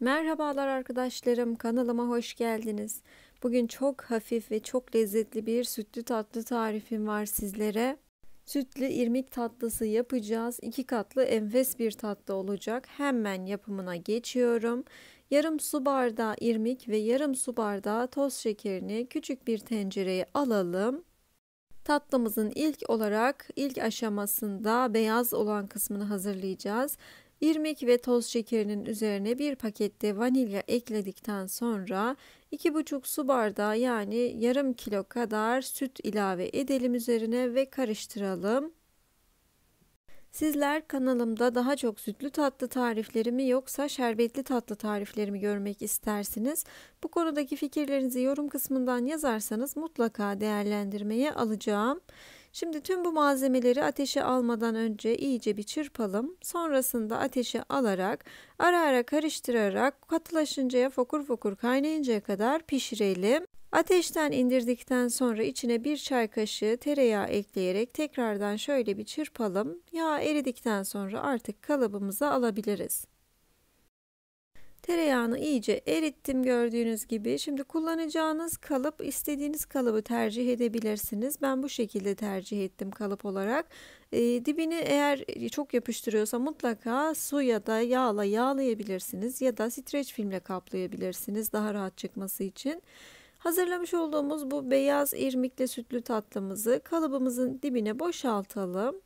Merhabalar arkadaşlarım, kanalıma hoş geldiniz. Bugün çok hafif ve çok lezzetli bir sütlü tatlı tarifim var sizlere. Sütlü irmik tatlısı yapacağız. İki katlı enfes bir tatlı olacak. Hemen yapımına geçiyorum. Yarım su bardağı irmik ve yarım su bardağı toz şekerini küçük bir tencereye alalım. Tatlımızın ilk olarak ilk aşamasında beyaz olan kısmını hazırlayacağız. İrmik ve toz şekerinin üzerine bir pakette vanilya ekledikten sonra 2,5 su bardağı yani yarım kilo kadar süt ilave edelim üzerine ve karıştıralım. Sizler kanalımda daha çok sütlü tatlı tariflerimi yoksa şerbetli tatlı tariflerimi görmek istersiniz. Bu konudaki fikirlerinizi yorum kısmından yazarsanız mutlaka değerlendirmeye alacağım. Şimdi tüm bu malzemeleri ateşe almadan önce iyice bir çırpalım. Sonrasında ateşe alarak ara ara karıştırarak katılaşıncaya fokur fokur kaynayıncaya kadar pişirelim. Ateşten indirdikten sonra içine bir çay kaşığı tereyağı ekleyerek tekrardan şöyle bir çırpalım. Yağ eridikten sonra artık kalıbımıza alabiliriz. Tereyağını iyice erittim gördüğünüz gibi. Şimdi kullanacağınız kalıp istediğiniz kalıbı tercih edebilirsiniz. Ben bu şekilde tercih ettim kalıp olarak. E, dibini eğer çok yapıştırıyorsa mutlaka su ya da yağla yağlayabilirsiniz ya da streç filmle kaplayabilirsiniz daha rahat çıkması için. Hazırlamış olduğumuz bu beyaz irmikli sütlü tatlımızı kalıbımızın dibine boşaltalım.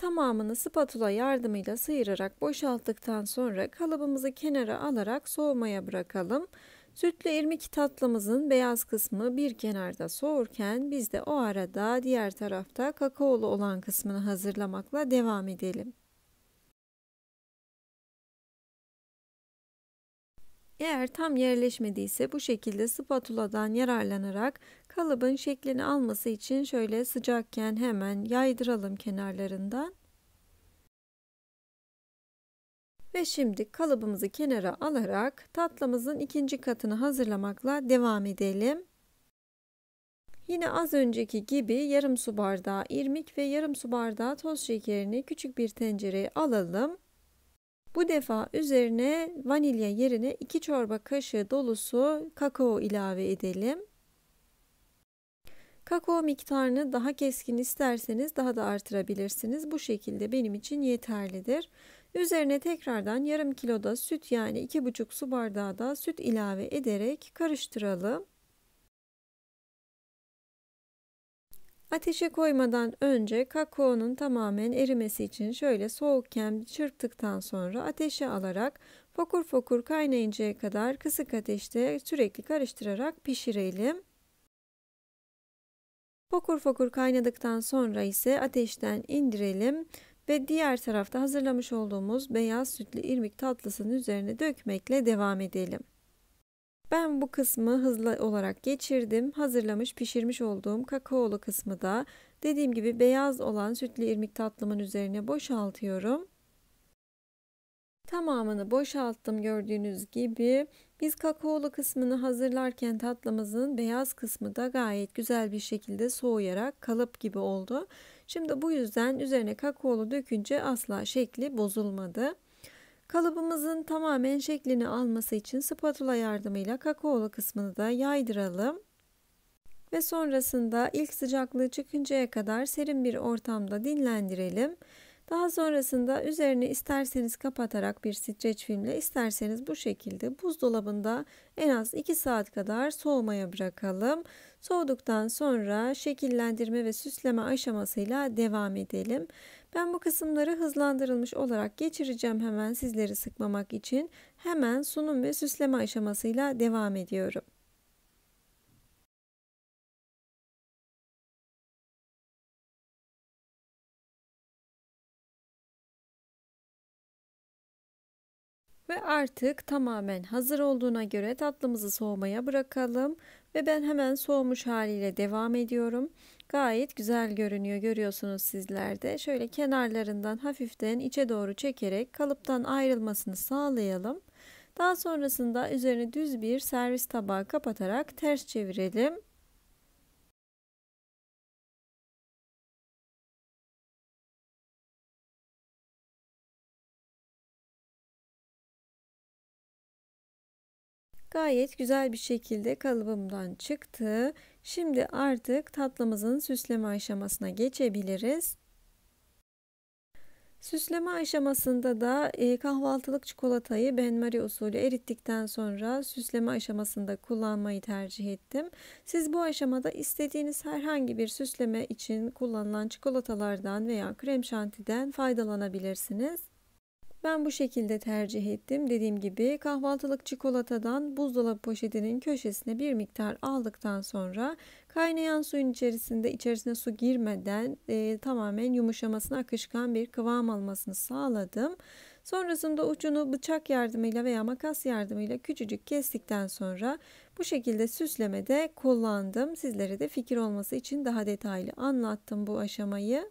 Tamamını spatula yardımıyla sıyırarak boşalttıktan sonra kalıbımızı kenara alarak soğumaya bırakalım. Sütlü irmik tatlımızın beyaz kısmı bir kenarda soğurken biz de o arada diğer tarafta kakaolu olan kısmını hazırlamakla devam edelim. Eğer tam yerleşmediyse bu şekilde spatuladan yararlanarak kalıbın şeklini alması için şöyle sıcakken hemen yaydıralım kenarlarından. Ve şimdi kalıbımızı kenara alarak tatlımızın ikinci katını hazırlamakla devam edelim. Yine az önceki gibi yarım su bardağı irmik ve yarım su bardağı toz şekerini küçük bir tencereye alalım. Bu defa üzerine vanilya yerine 2 çorba kaşığı dolusu kakao ilave edelim. Kakao miktarını daha keskin isterseniz daha da artırabilirsiniz. Bu şekilde benim için yeterlidir. Üzerine tekrardan yarım kiloda süt yani iki buçuk su bardağı da süt ilave ederek karıştıralım. Ateşe koymadan önce kakaonun tamamen erimesi için şöyle soğukken çırptıktan sonra ateşe alarak fokur fokur kaynayıncaya kadar kısık ateşte sürekli karıştırarak pişirelim. Fokur fokur kaynadıktan sonra ise ateşten indirelim ve diğer tarafta hazırlamış olduğumuz beyaz sütlü irmik tatlısının üzerine dökmekle devam edelim. Ben bu kısmı hızlı olarak geçirdim. Hazırlamış pişirmiş olduğum kakaolu kısmı da dediğim gibi beyaz olan sütlü irmik tatlımın üzerine boşaltıyorum. Tamamını boşalttım gördüğünüz gibi. Biz kakaolu kısmını hazırlarken tatlımızın beyaz kısmı da gayet güzel bir şekilde soğuyarak kalıp gibi oldu. Şimdi bu yüzden üzerine kakaolu dökünce asla şekli bozulmadı. Kalıbımızın tamamen şeklini alması için spatula yardımıyla kakaolu kısmını da yaydıralım. Ve sonrasında ilk sıcaklığı çıkıncaya kadar serin bir ortamda dinlendirelim. Daha sonrasında üzerine isterseniz kapatarak bir streç filmle isterseniz bu şekilde buzdolabında en az 2 saat kadar soğumaya bırakalım. Soğuduktan sonra şekillendirme ve süsleme aşamasıyla devam edelim. Ben bu kısımları hızlandırılmış olarak geçireceğim hemen sizleri sıkmamak için. Hemen sunum ve süsleme aşamasıyla devam ediyorum. Ve artık tamamen hazır olduğuna göre tatlımızı soğumaya bırakalım. Ve ben hemen soğumuş haliyle devam ediyorum. Gayet güzel görünüyor görüyorsunuz sizlerde. Şöyle kenarlarından hafiften içe doğru çekerek kalıptan ayrılmasını sağlayalım. Daha sonrasında üzerine düz bir servis tabağı kapatarak ters çevirelim Gayet güzel bir şekilde kalıbımdan çıktı. Şimdi artık tatlımızın süsleme aşamasına geçebiliriz. Süsleme aşamasında da e, kahvaltılık çikolatayı benmari usulü erittikten sonra süsleme aşamasında kullanmayı tercih ettim. Siz bu aşamada istediğiniz herhangi bir süsleme için kullanılan çikolatalardan veya krem şantiden faydalanabilirsiniz. Ben bu şekilde tercih ettim. Dediğim gibi kahvaltılık çikolatadan buzdolabı poşetinin köşesine bir miktar aldıktan sonra kaynayan suyun içerisinde içerisine su girmeden e, tamamen yumuşamasını akışkan bir kıvam almasını sağladım. Sonrasında ucunu bıçak yardımıyla veya makas yardımıyla küçücük kestikten sonra bu şekilde süslemede kullandım. Sizlere de fikir olması için daha detaylı anlattım bu aşamayı.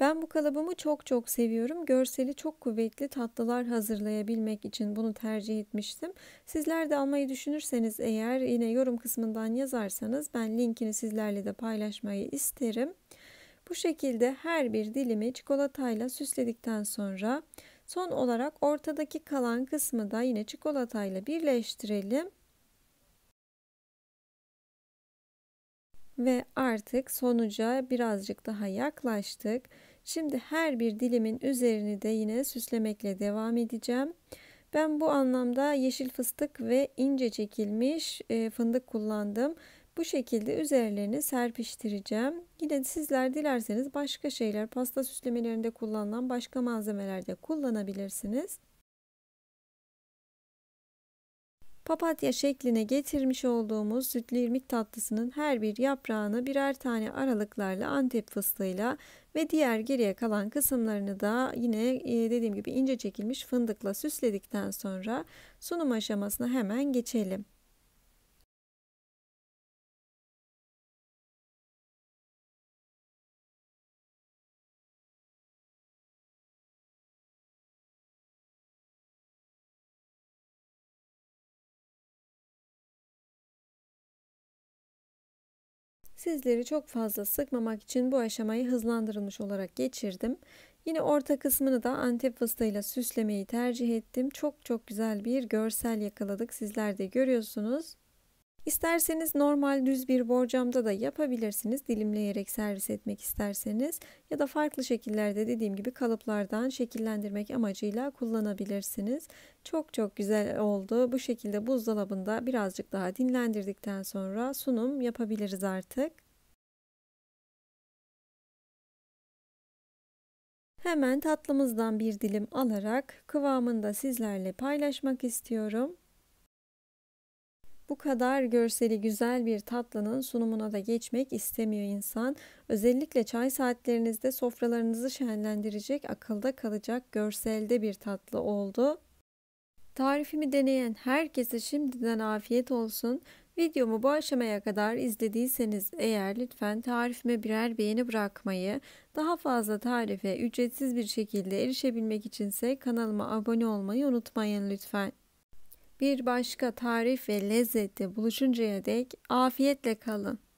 Ben bu kalıbımı çok çok seviyorum. Görseli çok kuvvetli tatlılar hazırlayabilmek için bunu tercih etmiştim. Sizler de almayı düşünürseniz eğer yine yorum kısmından yazarsanız ben linkini sizlerle de paylaşmayı isterim. Bu şekilde her bir dilimi çikolatayla süsledikten sonra son olarak ortadaki kalan kısmı da yine çikolatayla birleştirelim. Ve artık sonuca birazcık daha yaklaştık. Şimdi her bir dilimin üzerini de yine süslemekle devam edeceğim. Ben bu anlamda yeşil fıstık ve ince çekilmiş e, fındık kullandım. Bu şekilde üzerlerini serpiştireceğim. Yine sizler dilerseniz başka şeyler pasta süslemelerinde kullanılan başka malzemeler de kullanabilirsiniz. Papatya şekline getirmiş olduğumuz sütlü irmik tatlısının her bir yaprağını birer tane aralıklarla antep fıstığıyla ve diğer geriye kalan kısımlarını da yine e, dediğim gibi ince çekilmiş fındıkla süsledikten sonra sunum aşamasına hemen geçelim. Sizleri çok fazla sıkmamak için bu aşamayı hızlandırılmış olarak geçirdim. Yine orta kısmını da antep fıstığıyla süslemeyi tercih ettim. Çok çok güzel bir görsel yakaladık. Sizler de görüyorsunuz. İsterseniz normal düz bir borcamda da yapabilirsiniz. Dilimleyerek servis etmek isterseniz ya da farklı şekillerde dediğim gibi kalıplardan şekillendirmek amacıyla kullanabilirsiniz. Çok çok güzel oldu. Bu şekilde buzdolabında birazcık daha dinlendirdikten sonra sunum yapabiliriz artık. Hemen tatlımızdan bir dilim alarak kıvamını da sizlerle paylaşmak istiyorum. Bu kadar görseli güzel bir tatlının sunumuna da geçmek istemiyor insan. Özellikle çay saatlerinizde sofralarınızı şenlendirecek, akılda kalacak görselde bir tatlı oldu. Tarifimi deneyen herkese şimdiden afiyet olsun. Videomu bu aşamaya kadar izlediyseniz eğer lütfen tarifime birer beğeni bırakmayı, daha fazla tarife ücretsiz bir şekilde erişebilmek içinse kanalıma abone olmayı unutmayın lütfen bir başka tarif ve lezzette buluşuncaya dek afiyetle kalın.